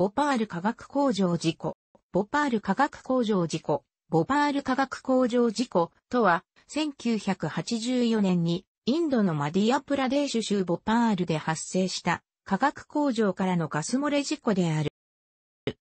ボパール化学工場事故、ボパール化学工場事故、ボパール化学工場事故とは、1984年にインドのマディアプラデーシュ州ボパールで発生した化学工場からのガス漏れ事故である。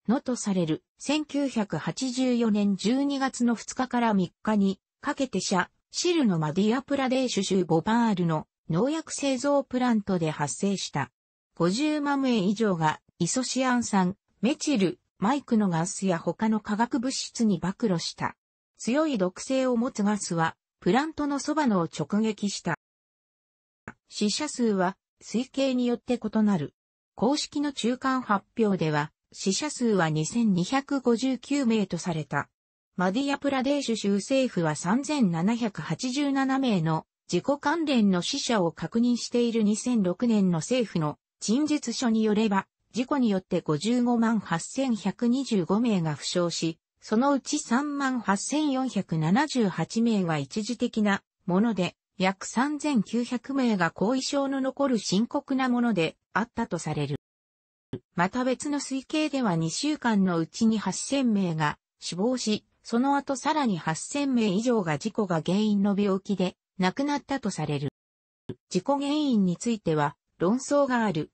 のとされる1984年12月の2日から3日にかけて社、シルのマディアプラデーシュ州ボパールの農薬製造プラントで発生した。50万名以上がイソシアン酸、メチル、マイクのガスや他の化学物質に暴露した。強い毒性を持つガスは、プラントのそばのを直撃した。死者数は、推計によって異なる。公式の中間発表では、死者数は2259名とされた。マディアプラデーシュ州政府は3787名の自己関連の死者を確認している2006年の政府の陳述書によれば、事故によって55万8125名が負傷し、そのうち3万8478名が一時的なもので、約3900名が後遺症の残る深刻なものであったとされる。また別の推計では2週間のうちに8000名が死亡し、その後さらに8000名以上が事故が原因の病気で亡くなったとされる。事故原因については論争がある。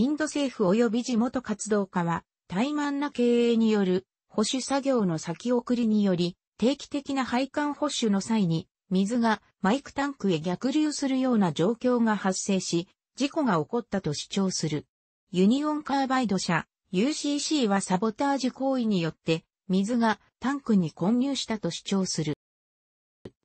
インド政府及び地元活動家は、怠慢な経営による保守作業の先送りにより、定期的な配管保守の際に、水がマイクタンクへ逆流するような状況が発生し、事故が起こったと主張する。ユニオンカーバイド社 UCC はサボタージ行為によって水がタンクに混入したと主張する。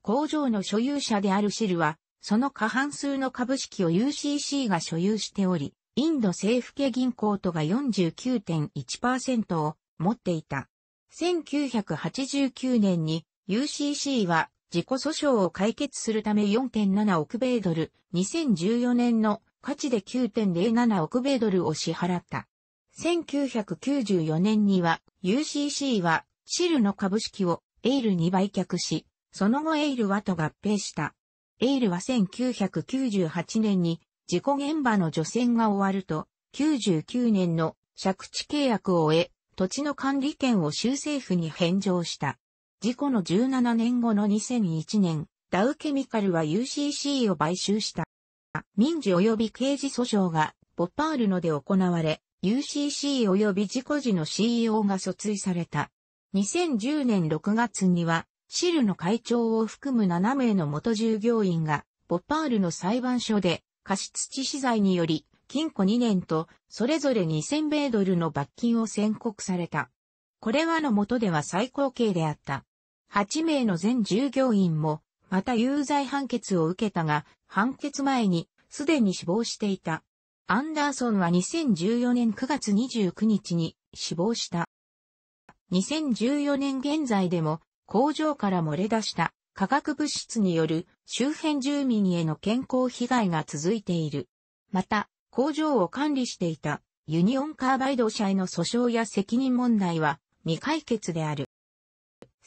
工場の所有者であるシルは、その過半数の株式を UCC が所有しており、インド政府系銀行とが49.1%を持っていた。1989年に UCC は自己訴訟を解決するため4.7億米ドル、2014年の価値で9.07億米ドルを支払った。1994年には UCC はシルの株式をエールに売却し、その後エールはと合併した。エールは1998年に事故現場の除染が終わると、99年の借地契約を終え、土地の管理権を州政府に返上した。事故の17年後の2001年、ダウケミカルは UCC を買収した。民事及び刑事訴訟がボパールので行われ、UCC 及び事故時の CEO が訴追された。2010年6月には、シルの会長を含む7名の元従業員が、ボパールの裁判所で過失致死罪により、禁錮2年と、それぞれ2000米ドルの罰金を宣告された。これはの下では最高刑であった。8名の全従業員も、また有罪判決を受けたが、判決前に、すでに死亡していた。アンダーソンは2014年9月29日に死亡した。2014年現在でも工場から漏れ出した化学物質による周辺住民への健康被害が続いている。また、工場を管理していたユニオンカーバイド社への訴訟や責任問題は未解決である。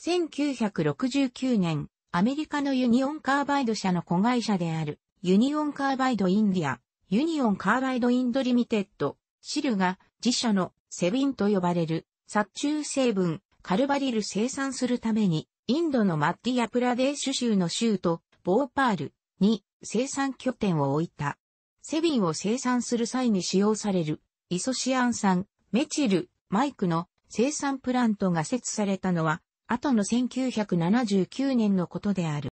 1969年、アメリカのユニオンカーバイド社の子会社であるユニオンカーバイドインディア、ユニオンカーバイドインドリミテッド、シルが自社のセビンと呼ばれる殺虫成分カルバリル生産するためにインドのマッディアプラデーシュ州の州都、ボーパールに生産拠点を置いた。セビンを生産する際に使用される、イソシアン酸、メチル、マイクの生産プラントが設置されたのは、後の1979年のことである。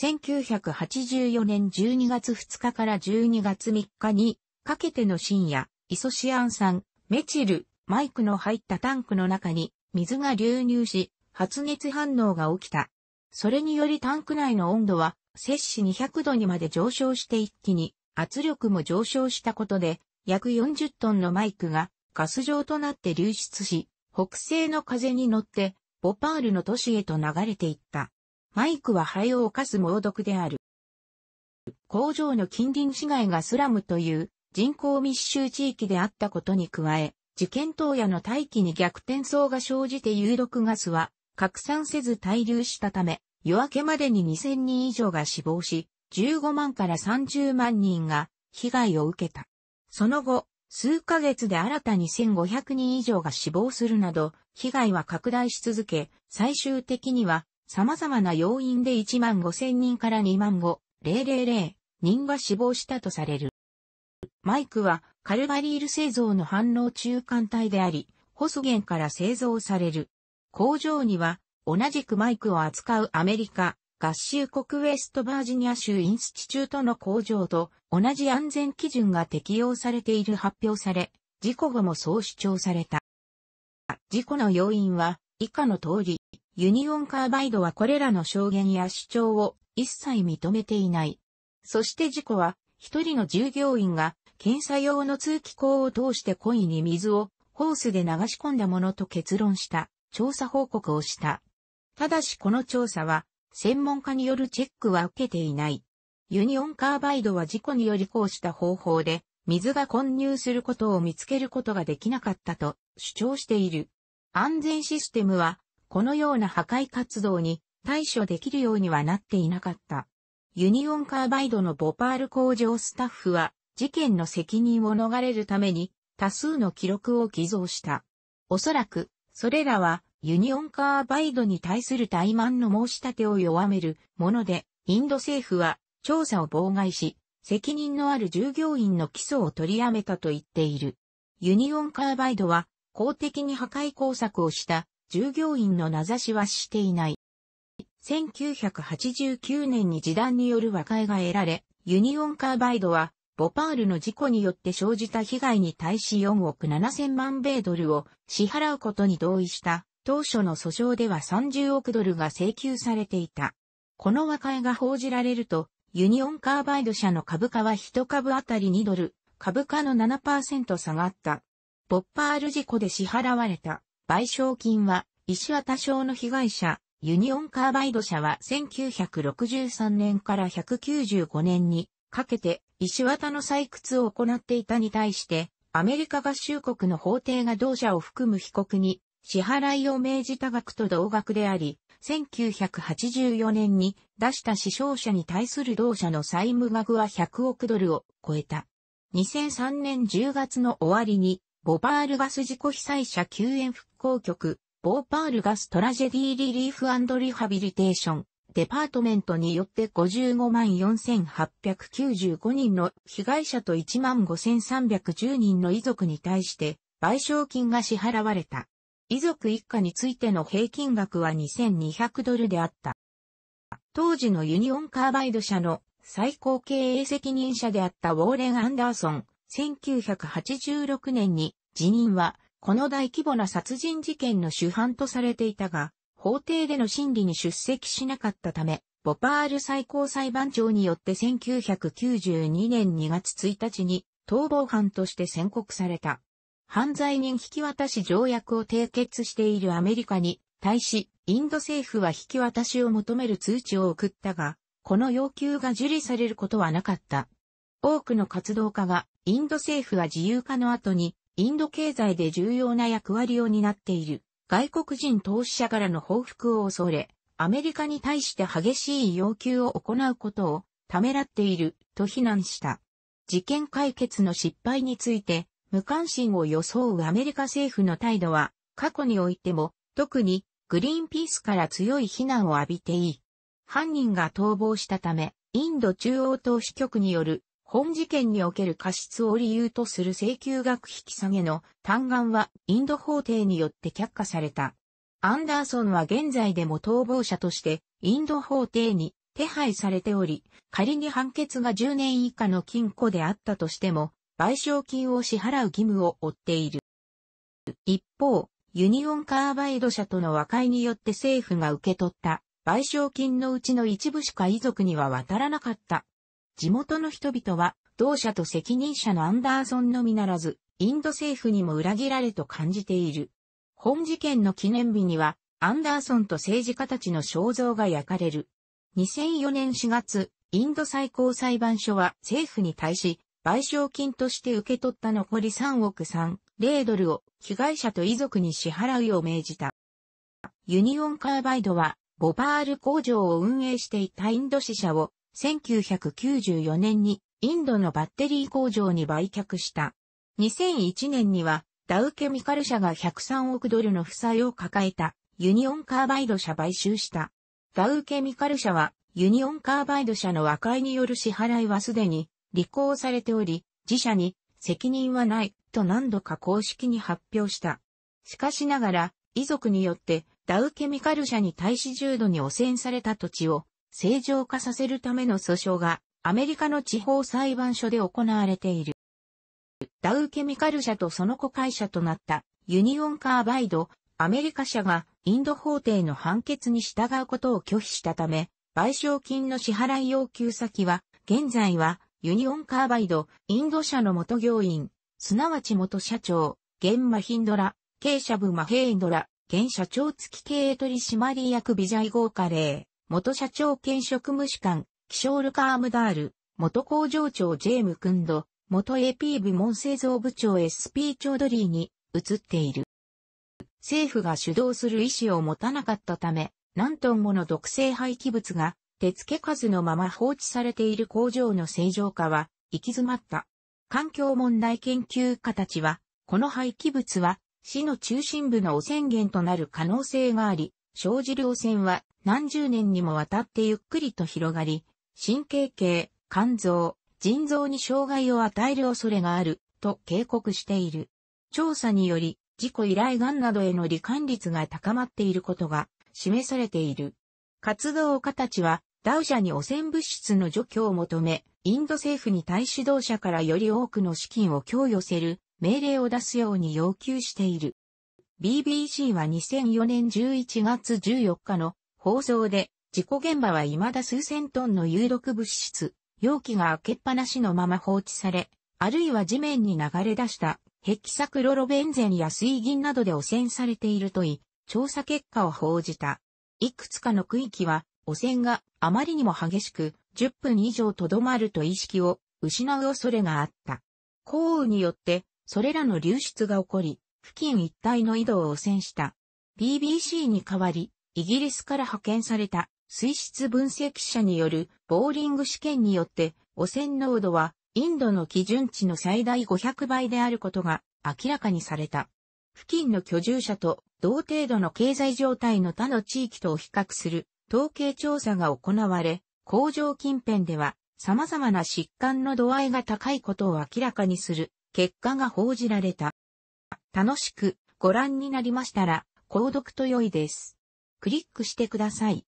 1984年12月2日から12月3日にかけての深夜、イソシアン酸、メチル、マイクの入ったタンクの中に水が流入し、発熱反応が起きた。それによりタンク内の温度は摂氏200度にまで上昇して一気に圧力も上昇したことで約40トンのマイクがガス状となって流出し、北西の風に乗ってボパールの都市へと流れていった。マイクは灰を犯す猛毒である。工場の近隣市街がスラムという人口密集地域であったことに加え、事件当夜の大気に逆転層が生じて有毒ガスは拡散せず滞留したため、夜明けまでに2000人以上が死亡し、15万から30万人が被害を受けた。その後、数ヶ月で新たに1500人以上が死亡するなど、被害は拡大し続け、最終的には様々な要因で1万5000人から2万5000人が死亡したとされる。マイクはカルバリール製造の反応中間体であり、ホスゲンから製造される。工場には、同じくマイクを扱うアメリカ、合衆国ウェストバージニア州インスチュートの工場と同じ安全基準が適用されている発表され、事故後もそう主張された。事故の要因は以下の通り、ユニオンカーバイドはこれらの証言や主張を一切認めていない。そして事故は一人の従業員が検査用の通気口を通して故意に水をホースで流し込んだものと結論した。調査報告をした。ただしこの調査は、専門家によるチェックは受けていない。ユニオンカーバイドは事故によりこうした方法で、水が混入することを見つけることができなかったと主張している。安全システムは、このような破壊活動に対処できるようにはなっていなかった。ユニオンカーバイドのボパール工場スタッフは、事件の責任を逃れるために、多数の記録を偽造した。おそらく、それらは、ユニオンカーバイドに対する怠慢の申し立てを弱めるもので、インド政府は調査を妨害し、責任のある従業員の起訴を取りやめたと言っている。ユニオンカーバイドは公的に破壊工作をした従業員の名指しはしていない。1989年に示談による和解が得られ、ユニオンカーバイドは、ボパールの事故によって生じた被害に対し4億7 0万米ドルを支払うことに同意した当初の訴訟では30億ドルが請求されていた。この和解が報じられると、ユニオンカーバイド社の株価は1株あたり2ドル、株価の7%下がった。ボッパール事故で支払われた賠償金は、石渡賞の被害者、ユニオンカーバイド社は1963年から195年にかけて石渡の採掘を行っていたに対して、アメリカ合衆国の法廷が同社を含む被告に支払いを命じた額と同額であり、1984年に出した死傷者に対する同社の債務額は100億ドルを超えた。2003年10月の終わりに、ボパールガス事故被災者救援復興局、ボーパールガストラジェディリリーフリハビリテーション、デパートメントによって55万4895人の被害者と1万5310人の遺族に対して賠償金が支払われた。遺族一家についての平均額は2200ドルであった。当時のユニオンカーバイド社の最高経営責任者であったウォーレン・アンダーソン、1986年に辞任は、この大規模な殺人事件の主犯とされていたが、法廷での審理に出席しなかったため、ボパール最高裁判長によって1992年2月1日に逃亡犯として宣告された。犯罪人引き渡し条約を締結しているアメリカに対し、インド政府は引き渡しを求める通知を送ったが、この要求が受理されることはなかった。多くの活動家が、インド政府は自由化の後に、インド経済で重要な役割を担っている、外国人投資者からの報復を恐れ、アメリカに対して激しい要求を行うことを、ためらっている、と非難した。事件解決の失敗について、無関心を装うアメリカ政府の態度は、過去においても、特に、グリーンピースから強い非難を浴びていい。犯人が逃亡したため、インド中央党支局による、本事件における過失を理由とする請求額引き下げの嘆願はインド法廷によって却下された。アンダーソンは現在でも逃亡者としてインド法廷に手配されており、仮に判決が10年以下の禁錮であったとしても、賠償金を支払う義務を負っている。一方、ユニオンカーバイド社との和解によって政府が受け取った賠償金のうちの一部しか遺族には渡らなかった。地元の人々は同社と責任者のアンダーソンのみならず、インド政府にも裏切られと感じている。本事件の記念日には、アンダーソンと政治家たちの肖像が焼かれる。2004年4月、インド最高裁判所は政府に対し、賠償金として受け取った残り3億3、0ドルを被害者と遺族に支払うよう命じた。ユニオンカーバイドは、ボパール工場を運営していたインド支社を、1994年にインドのバッテリー工場に売却した。2001年には、ダウケミカル社が103億ドルの負債を抱えたユニオンカーバイド社買収した。ダウケミカル社はユニオンカーバイド社の和解による支払いはすでに履行されており、自社に責任はないと何度か公式に発表した。しかしながら、遺族によってダウケミカル社に対し重度に汚染された土地を正常化させるための訴訟がアメリカの地方裁判所で行われている。ダウケミカル社とその子会社となったユニオンカーバイド、アメリカ社がインド法廷の判決に従うことを拒否したため、賠償金の支払い要求先は、現在はユニオンカーバイド、インド社の元業員、すなわち元社長、現マヒンドラ、経社部マヘインドラ、現社長付き経営取締役ビジャイゴーカレー、元社長兼職務士官、キショールカームダール、元工場長ジェームクンド、元 AP 部門製造部長 SP チョードリーに移っている。政府が主導する意思を持たなかったため、何トンもの毒性廃棄物が手付け数のまま放置されている工場の正常化は行き詰まった。環境問題研究家たちは、この廃棄物は市の中心部の汚染源となる可能性があり、生じる汚染は何十年にもわたってゆっくりと広がり、神経系、肝臓、腎臓に障害を与える恐れがあると警告している。調査により、事故依頼癌などへの罹患率が高まっていることが示されている。活動家たちは、ダウ社に汚染物質の除去を求め、インド政府に対指導者からより多くの資金を供与せる命令を出すように要求している。BBC は2004年11月14日の放送で、事故現場は未だ数千トンの有毒物質、容器が開けっぱなしのまま放置され、あるいは地面に流れ出したヘキサクロロベンゼンや水銀などで汚染されているといい、調査結果を報じた。いくつかの区域は汚染があまりにも激しく10分以上とどまると意識を失う恐れがあった。降雨によってそれらの流出が起こり、付近一帯の井戸を汚染した。BBC に代わり、イギリスから派遣された水質分析者によるボーリング試験によって汚染濃度はインドの基準値の最大500倍であることが明らかにされた。付近の居住者と同程度の経済状態の他の地域と比較する統計調査が行われ、工場近辺では様々な疾患の度合いが高いことを明らかにする結果が報じられた。楽しくご覧になりましたら、購読と良いです。クリックしてください。